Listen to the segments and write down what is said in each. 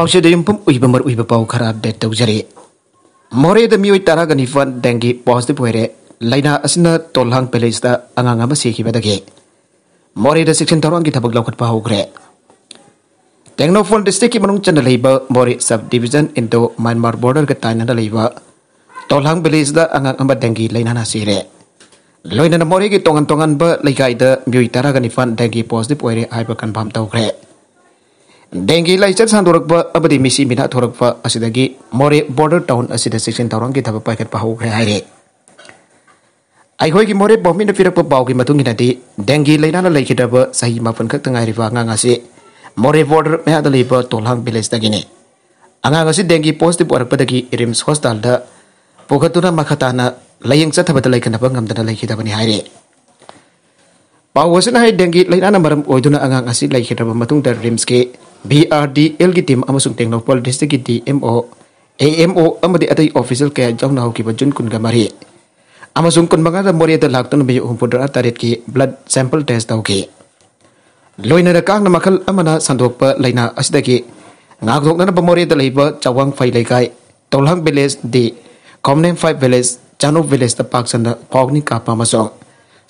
Pausi de yumpum ui bamar ui bapau kara de tau jare. Mori de miwi tara gani fan dengi pos de puere. Laina asina tolhang pelis da anganga basi ki bata ge. Mori de seksin tarong kita bagla kut pahau kre. Tengno fon de stiki manung chanda leiba mori division into Myanmar border ke tainan da leiba. Tolhang pelis da anganga bata dengi laina nasire. Loina na mori ki tongan tongan ba leika ida miwi tara gani fan dengi pos de puere ai bakan pam tau kre dengi lai chap san pa abadi misi mina thorakpa asidagi mori border town asida section tarong gi thapa packet pahu kai hai ai hoi gi mina bomina pa pau gi matung ina di dengi nana lai kita pa sahi ma khak kak tengai nga nga si mori border me ada leiba bilai village dagi ne anga nga si di positive orakpa dagi rims hospital da pokhatuna makhatana layang cha thaba da laikana ba ngamdana laikida bani hai re pau na hai dengi lai na maram tuna anga nga si laikida pa matung da rims ke BRDL की team अमसुंग Tengnoupal district की DMO AMO अमदि अतै official के जाउना होकिबा जुन कुनगा मारि अमसुंग कुनमंगा मोरियत लाक्तन बि हुंपुदरा तारित की ब्लड सैंपल टेस्ट दौके लोइनर कांग मखल अमना संदोप लैना असदगी ngagdokna ba moria da leiba chawang phai lekai tolhang village di komnem five village chanuk village ta paksan da phogni ka pa ma so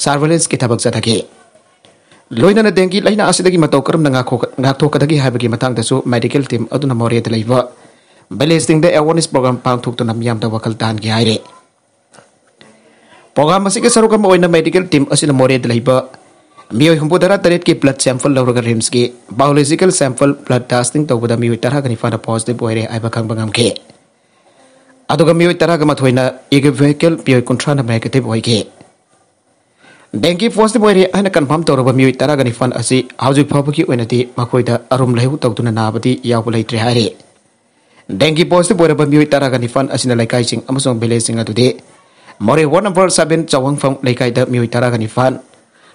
surveillance ki thabak cha thake ꯂꯣꯏꯅꯅ ꯗꯦꯡꯒꯤ ꯂꯥꯏꯅꯥ ꯑꯁꯤꯗꯒꯤ ꯃꯇꯧ ꯀꯔꯝꯅ ꯉꯥꯛꯊꯣꯛꯀꯗꯒꯦ ꯍꯥꯏꯕꯒꯤ ꯃꯇꯥꯡꯗꯁꯨ ꯃꯦꯗꯤꯀꯦꯜ ꯇꯤꯝ ꯑꯗꯨꯅ ꯃꯣꯔꯦꯗ ꯂꯩꯕ ꯚꯤꯂꯦꯖꯁꯤꯡꯗ ꯑꯦꯋꯥꯔꯅꯦꯁ ꯄ꯭ꯔꯣꯒ꯭ꯔꯥꯝ ꯄꯥꯡꯊꯣꯛꯇꯨꯅ ꯃꯤꯌꯥꯝꯗ ꯋꯥꯈꯜ ꯇꯥꯍꯟꯒꯦ ꯍꯥꯏꯔꯦ ꯄ꯭ꯔꯣꯒ꯭ꯔꯥꯝ ꯑꯁꯤꯒꯤ ꯁꯔꯨꯛ ꯑꯃ ꯑꯣꯏꯅ ꯃꯦꯗꯤꯀꯦꯜ ꯇꯤꯝ ꯑꯁꯤꯅ ꯃꯣꯔꯦꯗ ꯂꯩꯕ ꯃꯤꯑꯣꯏ ꯍꯨꯝꯐꯨ ꯇꯔꯥ ꯇꯔꯦꯠꯀꯤ ꯕ꯭ꯂꯗ ꯁꯦꯝꯄꯜ ꯂꯧꯔꯒ ꯔꯤꯝꯁꯀꯤ ꯕꯥꯌꯣꯂꯣꯖꯤꯀꯦꯜ ꯁꯦꯝꯄꯜ ꯕ꯭ꯂꯗ ꯇꯦꯁꯇꯤꯡ ꯇꯧꯕꯗ ꯃꯤꯑꯣꯏ ꯇꯔꯥꯒ ꯅꯤꯄꯥꯜꯅ ꯄꯣꯖꯤꯇꯤꯚ ꯑꯣꯏꯔꯦ ꯍꯥꯏꯕ ꯈꯪꯕ ꯉꯝꯈꯤ ꯑꯗꯨꯒ ꯃꯤꯑꯣꯏ ꯇꯔꯥꯒ ꯃꯥꯊꯣꯏꯅ ꯏꯒꯤꯚꯦꯀꯦꯜ ꯃꯤꯑꯣꯏ ꯀꯨꯟꯊ꯭ꯔꯥꯅ ꯅꯦꯒꯦꯇꯤꯚ ꯑꯣꯏꯈꯤ Dengki fos di boiri ahna kan pam toro bami witara gani fan asi hauju papuki wenati makoida arum lehu tau tuna nabati yau bulai tri hari. Dengki fos di boiri bami witara gani fan asi na kai sing amusong bele singa atu de. Mori wana vol saben cawang fang kai da mi witara gani fan.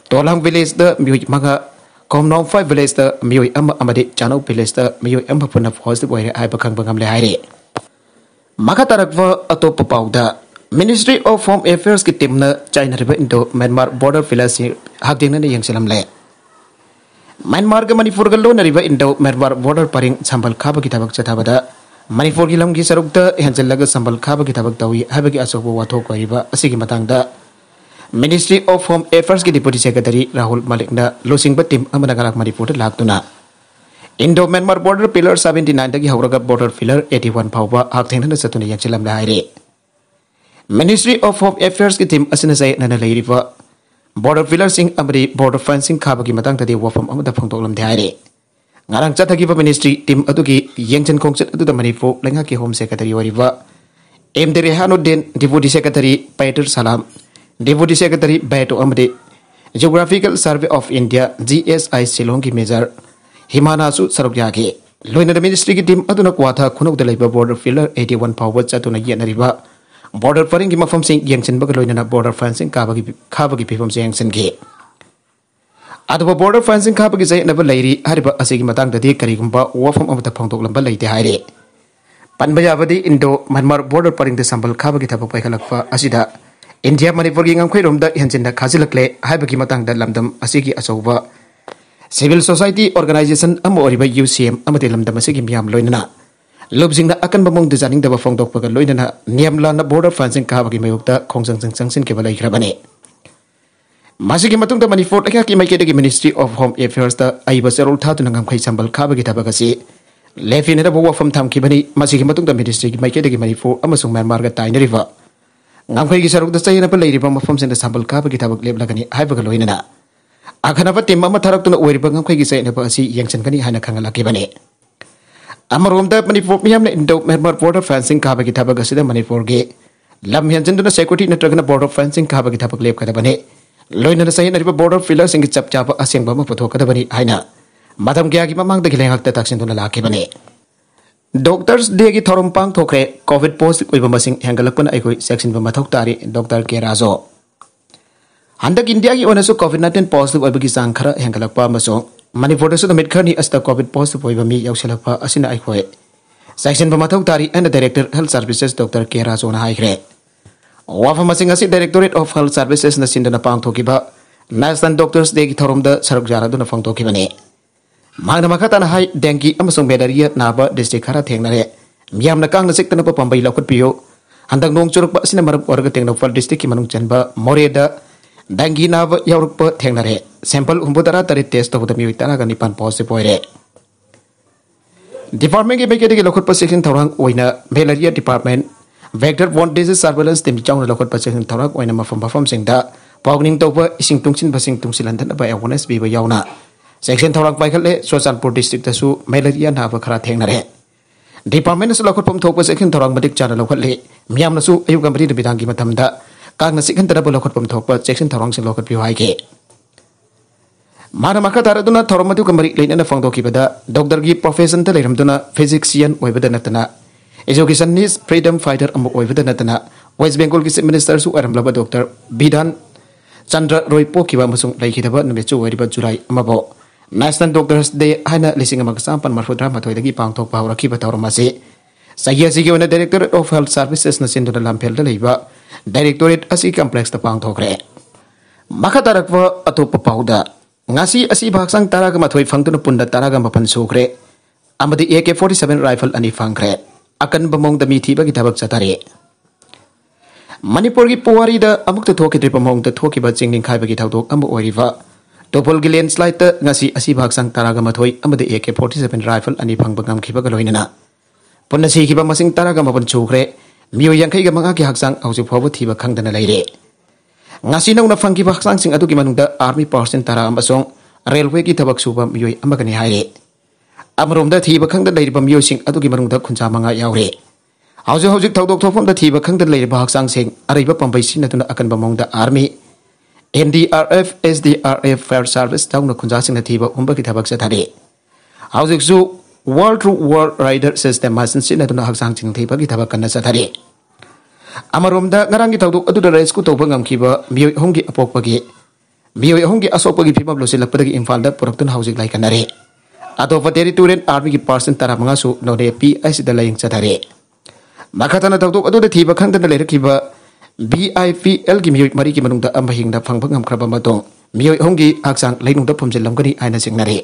Tolang bele sda mi maka manga kom nom fai bele sda mi wit amma amade chano bele sda mi wit amma puna fos di boiri ahai bakang bangam le hari. Maka tarak vol atau pepau da ministry of home affairs की team ने China Indo Myanmar border pillar से हकदेंगने Myanmar के मणिपुर के लोन Indo Myanmar border परिंग संभल खाब की थबक चथाब मणिपुर की लम की सरुक हेंजल संभल खाब की थबक तौई है की अचौब की मिनिस्ट्री ऑफ होम एफेयर्स की डिप्यूटी सेक्रेटरी राहुल मलिक ने लोसिंग टीम अमन मणिपुर लाकना Indo Myanmar border pillar seventy nine हौरग border pillar eighty one five हकथेंगने चतुने है ꯃꯤꯅꯤꯁꯇ꯭ꯔꯤ ꯑꯣꯐ ꯍꯣꯝ ꯑꯦꯐꯤꯌꯔꯁꯀꯤ ꯇꯤꯝ ꯑꯁꯤꯅ ꯆꯌꯦꯠꯅꯅ ꯂꯩꯔꯤꯕ ꯕꯣꯔꯗꯔ ꯄꯤꯂꯔꯁꯤꯡ ꯑꯃꯗꯤ ꯕꯣꯔꯗꯔ ꯐꯟꯁꯤꯡ ꯈꯥꯕꯒꯤ ꯃꯇꯥꯡꯗꯗꯤ ꯋꯥꯐꯝ ꯑꯃꯗ ꯐꯣꯡꯗꯣꯛꯂꯝꯗꯦ ꯍꯥꯏꯔꯤ ꯉꯔꯥꯡ ꯆꯠꯊꯈꯤꯕ ꯃꯤꯅꯤꯁꯇ꯭ꯔꯤ ꯇꯤꯝ ꯑꯗꯨꯒꯤ ꯌꯦꯡꯖꯟ ꯈꯣꯡꯆꯠ ꯑꯗꯨꯗ ꯃꯅꯤꯄꯨꯔ ꯂꯩꯉꯥꯛꯀꯤ ꯍꯣꯝ ꯁꯦꯀ꯭ꯔꯦꯇꯔꯤ ꯑꯣꯏꯔꯤꯕ M D Rehanuddin deputy secretary Peter Salam deputy secretary ꯕꯦꯇꯣ ꯑꯃꯗꯤ geographical survey of India G S I ꯁꯤꯂꯣꯡꯒꯤ ꯃꯦꯖꯔ ꯍꯤꯃꯥꯅꯥꯁꯨ ꯁꯔꯨꯛ ꯌꯥꯈꯤ ꯂꯣꯏꯅꯅ ꯃꯤꯅꯤꯁꯇ꯭ꯔꯤꯒꯤ ꯇꯤꯝ ꯑꯗꯨꯅ ꯀ꯭ꯋꯥꯊꯥ ꯈꯨꯅꯧꯗ ꯂꯩꯕ ꯕꯣꯔꯗꯔ ꯐꯤꯂꯔ ꯑꯩꯠꯇꯤ ꯋꯥꯟ ꯐꯥꯎꯕ ꯆꯠꯇꯨꯅ ꯌꯦꯠꯅꯔꯤꯕ ꯕꯣꯔꯗꯔ ꯄꯔꯤꯡꯒꯤ ꯃꯐꯝꯁꯤꯡ ꯌꯦꯡꯁꯤꯟꯕꯒ ꯂꯣꯏꯅꯅ ꯕꯣꯔꯗꯔ ꯐꯦꯟꯁꯤꯡ ꯀꯥꯕꯒꯤ ꯈꯥꯕꯒꯤ ꯐꯤꯕꯝꯁꯨ ꯌꯦꯡꯁꯤꯟꯈꯤ ꯑꯗꯨꯕꯨ ꯕꯣꯔꯗꯔ ꯐꯦꯟꯁꯤꯡ ꯀꯥꯕꯒꯤ ꯆꯌꯦꯠꯅꯕ ꯂꯩꯔꯤ ꯍꯥꯏꯔꯤꯕ ꯑꯁꯤꯒꯤ ꯃꯇꯥꯡꯗꯗꯤ ꯀꯔꯤꯒꯨꯝꯕ ꯋꯥꯐꯝ ꯑꯃꯠꯇ ꯐꯣꯡꯗꯣꯛꯂꯝꯕ ꯂꯩꯇꯦ ꯍꯥꯏꯔꯤ ꯄꯟꯕ ꯌꯥꯕꯗꯤ ꯏꯟꯗꯣ ꯃꯟꯃꯥꯔ ꯕꯣꯔꯗꯔ ꯄꯔꯤꯡꯗ ꯁꯝꯕꯜ ꯈꯥꯕꯒꯤ ꯊꯕꯛ ꯄꯥꯏꯈꯠꯂꯛꯄ ꯑꯁꯤꯗ ꯏꯟꯗꯤꯌꯥ ꯃꯅꯤꯄꯨꯔꯒꯤ ꯉꯝꯈꯩꯔꯣꯝꯗ ꯍꯦꯟꯖꯤꯟꯅ ꯈꯥꯖꯤꯜꯂꯛꯂꯦ ꯍꯥꯏꯕꯒꯤ ꯃꯇꯥꯡꯗ ꯂꯝꯗꯝ ꯑꯁꯤꯒꯤ ꯑꯆꯧꯕ asoba. ꯁꯣꯁꯥꯏꯇꯤ ꯑꯣꯔꯒꯅꯥꯏꯖꯦꯁꯟ ꯑꯃ ꯑꯣꯏꯔꯤꯕ ꯌꯨ ꯁꯤ ꯑꯦꯝ ꯑꯃꯗꯤ ꯂꯝꯗꯝ ꯑꯁꯤꯒꯤ ꯃꯤꯌꯥꯝ ꯂꯣꯏꯅꯅ लोबजिंग ना अकन बमोंग दिजानिंग दबा फोंग दोक पगल लोइन ना नियम ला ना बॉर्डर फेंसिंग कहा बगी मेयोक ता खोंग जंग संसिन के बले इग्रा बने मासिक मतुंग ता मनी फोर्ट की मैके देगी मिनिस्ट्री ऑफ होम एफेयर्स ता आई बस रोल था तो नंगम कई संबल कहा बगी था बगसी लेफिन ने बोवा फम थाम की बनी मासिक के मतुंग ता मिनिस्ट्री की मैके देगी मनी फोर्ट अमसुंग म्यांमार का ताइन रिवा नंगम कई सरुक दस्ता ये ना पले रिवा मफम से ना संबल कहा बगी था बगले बलगनी हाई बगल लोइन ना आखना पति मम थारक तुना उइरिबंगम खैगि सैने पासी यंगचन कनी हाना खंगला अमरोंदा मणिपुर मियाम ने इंडो मेरमर बॉर्डर फेंसिंग काबे की थबक गसिदे मणिपुर लम हेंजन दुना सिक्योरिटी नटरगना बॉर्डर फेंसिंग खाब की थाबा क्लेप कदा बने लोइनन सही नरिबो फिलर सिंग चप चप असेंग बम पथो कदा बनी आइना मदम ग्या की ममंग दखिले हक्ते डॉक्टर्स डे की थोरम पांग थोखरे कोविड पॉजिटिव ओइबम सिंग हेंगलकपन डॉक्टर के राजो हंदक इंडिया की कॉविड कोविड 19 पॉजिटिव ओइबकी सांखरा मणिपुर से नुमित खर अस्त कॉविड पॉजिटिव मौसल जैसे मौ तारी and director health services doctor K राजोन हाई वाफम डायरेक्टोरेट ऑफ हेल्थ सर्विसेस सिंधन पाथोब नेशनल डॉक्टर्स डे की थोरम सरुक जाना फोंने मांग मखाता हाई डेंगी मेलरिया नाब डिस्ट्रिक खर तेनारे मैम कांग चेक पम्बई लौटपियो हंदक नौ चुप इस मरम तेनाफल डिस्ट्रिक की मनु चल मोरद डांगी नाव यौरुप थेंगनर हे सैंपल उंबुदरा तरि टेस्ट तो बुदमी उतना गनि पान पोसे पोयरे डिपार्टमेंट के बेकेदि लखुत पसेखिन थौरांग ओइना मेलेरिया डिपार्टमेंट वेक्टर वन डिजीज सर्वेलेंस टीम चाउन लखुत पसेखिन थौरांग ओइना मफम बफम सिंगदा पाउनिंग तोप इसिंग तुंगचिन बसिंग तुंगसिलन दन बाय अवेयरनेस बिब याउना सेक्शन डिस्ट्रिक्ट मेलेरिया नाव खरा थेंगनर डिपार्टमेंट से लखुत पम थौप मदिक चाना लखले मियाम नसु अयुगम बरि दबिदांगी कांगना सिखन तरफ लौखट पम थोक पर चेक्शन थौरंग से लौखट पियो हाइगे माना मखा तार दुना थौरम मधु कमरी लेना फोंदो की बदा डॉक्टर की प्रोफेशन ते लेरम दुना फिजिक्सियन ओइबदा नतना एजुकेशन इज फ्रीडम फाइटर अमु ओइबदा नतना वेस्ट बेंगल की चीफ मिनिस्टर सु अरमलब डॉक्टर बिधान चंद्र रोय पोखिब अमसुंग लेखिदब नुमिचु ओइरिब जुलाई अमबो नेशनल डॉक्टर्स डे हाइना लिसिंग अमग सांपन मरफुद्रा मथोइदगी पांगथोक भावरखिब थौरम असे सही असिगे डायरेक्टर ऑफ हेल्थ सर्विसेस नसिंदुना लम्फेलदा लेबा डायरेक्टोरेट असी कंप्लेक्स पाथोरे मखतरक्व अतोप पाउदी भागसंग तरग मथो फंगदन पुन तरग मफन सूख्रे ए के फोर्टी सेवन राइफल अनी फंग्रे अकनब मोंग मी थी धबक चतरे मनपुर की पुवारी अमुक थोकीद्रीप मोंग थोकी चिंगिंग खाब तोपल की लैंड स्लाइड भागसंग तरग मथो ए के फोर्टी सेवन राइफल अनी फंग पुनः सिर मसिंग तरग मफन सूख्रे Mio yang kai gamang aki haksang au sipu habu tiba kang dana lai re. Ngasi na fangki baksang sing atu gimanung da army person tara ambasong railway ki baksu suba miu amba gani hai re. da tiba kang dana lai re ba sing atu gimanung da kunca manga yau re. Au tau dok tau pom da tiba kang dana lai re ba haksang sing ariba pambai sing na tuna akan bamong da army. NDRF, SDRF, Fire Service, tau na kunca sing na tiba umba ki tabak sa tare. Au World War Rider System Masin Sinatuna Haksang Ching Taper Gitaba Kana Satari. Amarumda Narangi Taudu Adu Rescue Topangam Kiba, Mio Hongi Apopagi. Mio Hongi Asopagi Pima Blosilapagi Infalda Purtun Housing like Canary. Adopa Territorial Army ki Parson Taramangasu no de P as the Laying Satari. Makatana Taudu Adu the Tiba Kantan Lerkiba. BIPL ki miyoi mari ki manung da ambahing da phangbang ham kraba matong miyoi hongi aksang leinung da phumjel lamgani aina singnare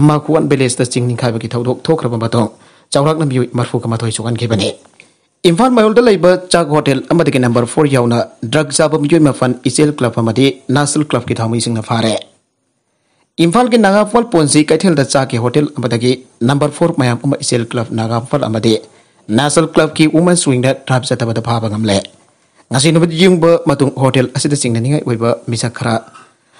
माखुआन बेलेज चिंग खाब मतों चौरक मई मरफू का मथय सौगानी इम्फा मयोल चक hotel number four यौना ड्रग जब मई मफन इचेल क्लब नेशनल क्लब की धामी फारे इम्फा के नागाफल पोजी कैथल चाके होटल नंबर फोर मैम इचेल क्लब नागाफल नेशनल क्लब की वुमें सुंग ड्रब जब फाब गमें यूब होटल चिंगनी खरा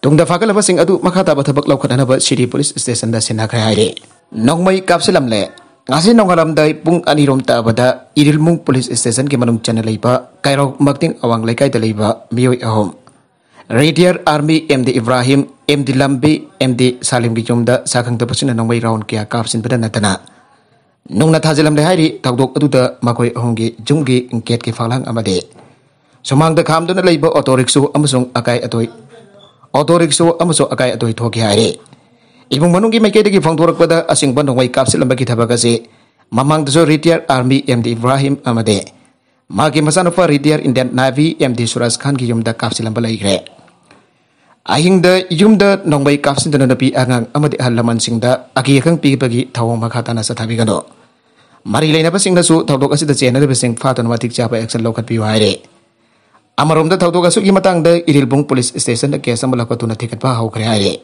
ꯇꯨꯡꯗ ꯐꯥꯒꯠꯂꯕꯁꯤꯡ ꯑꯗꯨ ꯃꯈꯥ ꯇꯥꯕ ꯊꯕꯛ ꯂꯧꯈꯠꯅꯅꯕ ꯁꯤꯔꯤ ꯄꯨꯂꯤꯁ ꯁ꯭ꯇꯦꯁꯟꯗ ꯁꯤꯟꯅꯈ꯭ꯔꯦ ꯍꯥꯏꯔꯦ ꯅꯣꯡꯃꯩ ꯀꯥꯞꯁꯤꯜꯂꯝꯂꯦ ꯉꯁꯤ ꯅꯣꯡꯉꯥꯜꯂꯝꯗꯥꯏ ꯄꯨꯡ ꯑꯅꯤꯔꯣꯝ ꯇꯥꯕꯗ ꯏꯔꯤꯜꯃꯨꯡ ꯄꯨꯂꯤꯁ ꯁ꯭ꯇꯦꯁꯟꯒꯤ ꯃꯅꯨꯡ ꯆꯟꯅ ꯂꯩꯕ ꯀꯥꯏꯔꯣꯛ ꯃꯛꯇꯤꯡ ꯑꯋꯥꯡ ꯂꯩꯀꯥꯏꯗ ꯂꯩꯕ ꯃꯤꯑꯣꯏ ꯑꯍꯨꯝ retired army M D Ibrahim M D ꯂꯝꯕꯤ ꯑꯦꯝ ꯗꯤ ꯁꯥꯂꯤꯝꯒꯤ ꯌꯨꯝꯗ ꯁꯥꯈꯪꯗꯕꯁꯤꯡꯅ ꯅꯣꯡꯃꯩ ꯔꯥꯎꯟ ꯀꯌꯥ ꯀꯥꯞꯁꯤꯟꯕꯗ ꯅꯠꯇꯅ ꯅꯨꯡꯅ ꯊꯥꯖꯤꯜꯂꯝꯂꯦ ꯍꯥꯏꯔꯤ ꯊꯧꯗꯣꯛ ꯑꯗꯨꯗ ꯃꯈꯣꯏ ꯑꯍꯨꯝꯒꯤ ꯌꯨꯝꯒꯤ ꯒꯦꯠꯀꯤ ꯐꯛꯂꯥꯡ ꯑꯃꯗꯤ ꯁꯨꯃꯥꯡꯗ ꯈꯥꯝꯗꯨꯅ ꯂꯩꯕ ꯑꯣꯇꯣ ꯔꯤꯛꯁꯣ ꯑꯃꯁꯨꯡ ꯑꯀꯥꯏ ꯑꯇꯣꯏ ꯑꯣꯇꯣ ꯔꯤꯛꯁꯣ ꯑꯃꯁꯨꯡ ꯑꯀꯥꯏ ꯑꯇꯣꯏ ꯊꯣꯛꯈꯤ ꯍꯥꯏꯔꯦ ꯏꯃꯨꯡ ꯃꯅꯨꯡꯒꯤ ꯃꯥꯏꯀꯩꯗꯒꯤ ꯐꯣꯡꯗꯣꯔꯛꯄꯗ ꯑꯁꯤꯡꯕ की ꯀꯥꯞꯁꯤꯜꯂꯝꯕꯒꯤ ꯊꯕꯛ ꯑꯁꯤ ꯃꯃꯥꯡꯗꯁꯨ ꯔꯤꯇꯤꯌꯔ आर्मी एम इब्राहिम अमदे मागे retired Indian navy M D Suraj Khan की युमद काफसिलंब लैग्रे अहिंद युमद नोंगबै काफसिंदन नपी आंगांग अमदे अहल लमन सिंह अगी अखंग पीबगी थवों मखा ताना मरी लैनबसिंगनसु थौडोक असिद चेनरिबसिंग फातन वातिक चापा एक्शन लौखटपियु amarom da thau ga su matang da irilbung police station da case amla tuna thikat pa hau khare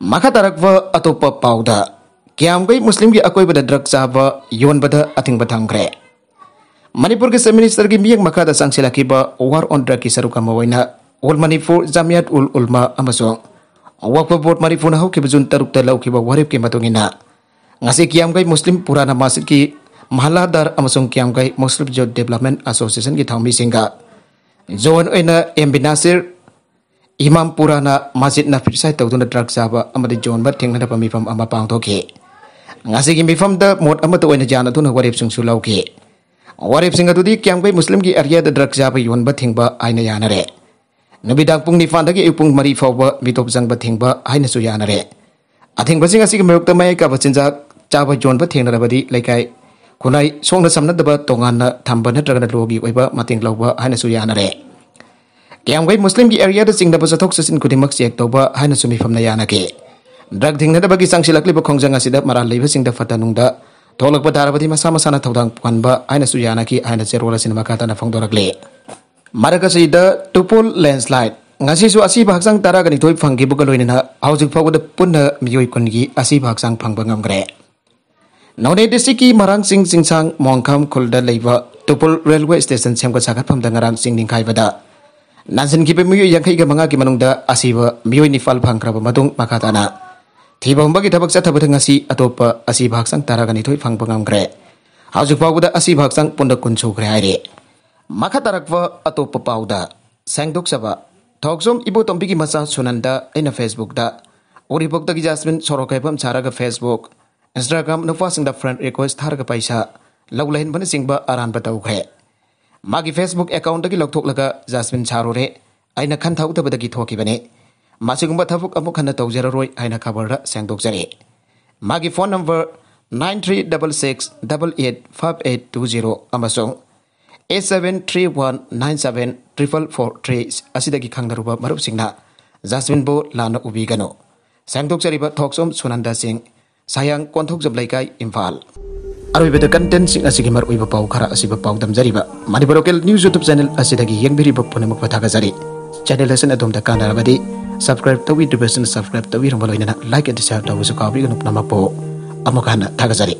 maka tarak va atopa pauda Kiam gai muslim gi akoi bada drug sa va yon bada ating bathang khare manipur ke minister gi miyang maka da sang silaki ba war on drug ki saruka waina manipur jamiat ul ulma amasong wakwa manipur na hau ki bajun taruk da lau ki ba warib ki matungina ngasi kiam gai muslim purana masjid ki ꯃꯍꯥꯂꯥꯗꯥꯔ ꯑꯃꯁꯨꯡ ꯀ꯭ꯌꯥꯝꯒꯩ Muslim youth development ꯑꯦꯁꯣꯁꯤꯌꯦꯁꯟꯒꯤ ꯊꯧꯃꯤꯁꯤꯡꯒ ꯖꯣꯟ ꯑꯣꯏꯅ M ꯕꯤꯅꯥꯁꯤꯔ ꯏꯃꯥꯝ ꯄꯨꯔꯥꯅ ꯃꯁꯖꯤꯗꯅ ꯐꯤꯔꯁꯥꯏ ꯇꯧꯗꯨꯅ ꯗ꯭ꯔꯛ ꯆꯥꯕ ꯑꯃꯗꯤ ꯖꯣꯟꯕ ꯊꯦꯡꯅꯔꯕ ꯃꯤꯐꯝ ꯑꯃ ꯄꯥꯡꯊꯣꯛꯈꯤ ꯉꯁꯤꯒꯤ ꯃꯤꯐꯝꯗ ꯃꯣꯠ ꯑꯃꯠꯇ ꯑꯣꯏꯅ ꯌꯥꯟ ꯑꯗꯨꯅ ꯋꯥꯔꯦꯞꯁꯤꯡꯁꯨ ꯂꯧꯈꯤ ꯋꯥꯔꯦꯞꯁꯤꯡ ꯑꯗꯨꯗꯤ ꯀ꯭ꯌꯥꯝꯒꯩ ꯃꯨꯁꯂꯤꯝꯒꯤ ꯑꯦꯔꯤꯌꯥꯗ ꯗ꯭ꯔꯛ ꯆꯥꯕ ꯌꯣꯟꯕ ꯊꯤꯡꯕ ꯍꯥꯏꯅ ꯌꯥꯅꯔꯦ ꯅꯨꯃꯤꯗꯥꯡ ꯄꯨꯡ ꯅꯤꯄꯥꯟꯗꯒꯤ ꯑꯌꯨꯛ ꯄꯨꯡ ꯃꯔꯤ ꯐꯥꯎꯕ ꯃꯤꯇꯣꯞ ꯆꯪꯕ ꯊꯤꯡꯕ ꯍꯥꯏꯅꯁꯨ ꯌꯥꯅꯔꯦ ꯑꯊꯤꯡꯕꯁꯤꯡ ꯑꯁꯤꯒꯤ ꯃꯥꯌꯣꯛꯇ ꯃꯌꯥꯏ ꯀꯥꯕ ꯆꯤꯟꯖꯥꯛ ꯆꯥꯕ ꯌꯣꯟꯕ ꯊꯦꯡꯅꯔꯕꯗꯤ ꯂꯩꯀꯥꯏ kunai song na samna daba tongan na tamba na daga na lobi waiba mating lauba hana suya na re. Kiam gai muslim gi area da sing daba sa tok sa sin kudi mak toba sumi fam na yana ke. Drag ting na daba gi sang silak liba kong janga sidap mara liba sing dafa tanung da. Tolak pa daraba di masama sana tau dang pukan ba hana suya na ki hana sero la sin makata na fong dorak le. Mara ka sida tupul landslide. Ngasi su asi bahak sang tara gani thoi fang gi bukaloi na hausik fau da pun na miyoi kun gi asi sang fang bangam gre. नौने district की मरंग सिंह सिंगसांग मोंगखम खुल तुपुल railway station सेमगत सागतफम दंगरांग सिंह की मयु यांख यांखैग मंगा की मनुंग दा असीब मियो निफाल फंगक्रब मदुंग मखाताना की थबक चथबथंग असि अतोप असि भागसंग तारागनि थोय फंगब ngamgre पाद पाउदा असि भागसंग पुंद कुनसुग्रे हाइरे मखा तरकव अतोप पाउदा सेंगदुकसबा थोकसुम इबो तंबिगी मचा सुनंदा एना फेसबुक दा ओरिबोक दगी जास्मिन फेसबुक ꯏꯟꯁꯇꯥꯒ꯭ꯔꯥꯝ ꯅꯨꯄꯥꯁꯤꯡꯗ ꯐ꯭ꯔꯦꯟ ꯔꯤꯀ꯭ꯋꯦꯁ ꯊꯥꯔꯒ ꯄꯩꯁꯥ ꯂꯧ ꯂꯩꯍꯟꯕꯅꯆꯤꯡꯕ ꯑꯔꯥꯟꯕ ꯇꯧꯈ꯭ꯔꯦ ꯃꯥꯒꯤ ꯐꯦꯁꯕꯨꯛ ꯑꯦꯀꯥꯎꯟꯗꯒꯤ ꯂꯧꯊꯣꯛꯂꯒ ꯖꯥꯁꯃꯤꯟ ꯁꯥꯔꯨꯔꯦ ꯑꯩꯅ ꯈꯟꯊꯍꯧꯗꯕꯗꯒꯤ ꯊꯣꯛꯈꯤꯕꯅꯤ ꯃꯁꯤꯒꯨꯝꯕ ꯊꯕꯛ ꯑꯃꯨꯛ ꯍꯟꯅ ꯇꯧꯖꯔꯔꯣꯏ ꯍꯥꯏꯅ ꯈꯕꯔꯗ ꯁꯦꯡꯗꯣꯛꯆꯔꯦ ꯃꯥꯒꯤ phone number nine three double six double eight five eight two zero ꯑꯃꯁꯨꯡ eight seven three one nine seven triple four three असिदगी खंगनरुबा मरुपसिंगना जास्मिनबो लानो उबिगनो सेंगदोक चरिबा थोकसोम सुनंदा सिंह ꯁꯥꯌꯥꯡ ꯀꯣꯟꯊꯣꯛꯖꯕ ꯂꯩꯀꯥꯏ ꯏꯝꯐꯥꯜ ꯑꯔꯣꯏꯕꯗ ꯀꯟꯇꯦꯟꯁꯤꯡ ꯑꯁꯤꯒꯤ ꯃꯔꯨꯑꯣꯏꯕ ꯄꯥꯎ ꯈꯔ ꯑꯁꯤꯕ ꯄꯥꯎꯗꯝꯖꯔꯤꯕ Manipur local news YouTube channel ꯑꯁꯤꯗꯒꯤ ꯌꯦꯡꯕꯤꯔꯤꯕ ꯄꯨꯝꯅꯃꯛꯄꯨ ꯊꯥꯒꯠꯆꯔꯤ ꯆꯦꯅꯦꯜ ꯑꯁꯤꯅ ꯑꯗꯣꯝꯗ ꯀꯥꯟꯅꯔꯕꯗꯤ ꯁꯕꯁꯀ꯭ꯔꯥꯏꯕ ꯇꯧꯕꯤꯗ꯭ꯔꯤꯕꯁꯤꯡ ꯁꯕꯁꯀ꯭ꯔꯥꯏꯕ ꯇꯧꯕꯤꯔꯝꯕ ꯂꯣꯏꯅꯅ ꯂꯥꯏꯛ ꯑꯦꯟ ꯁꯤꯌꯔ ꯇꯧꯕꯁꯨ ꯀꯥꯎꯕꯤꯒꯅꯨ ꯄꯨꯝꯅꯃꯛꯄꯨ ꯑꯃꯨꯛ ꯍꯟꯅ ꯊꯥꯒꯠꯆꯔꯤ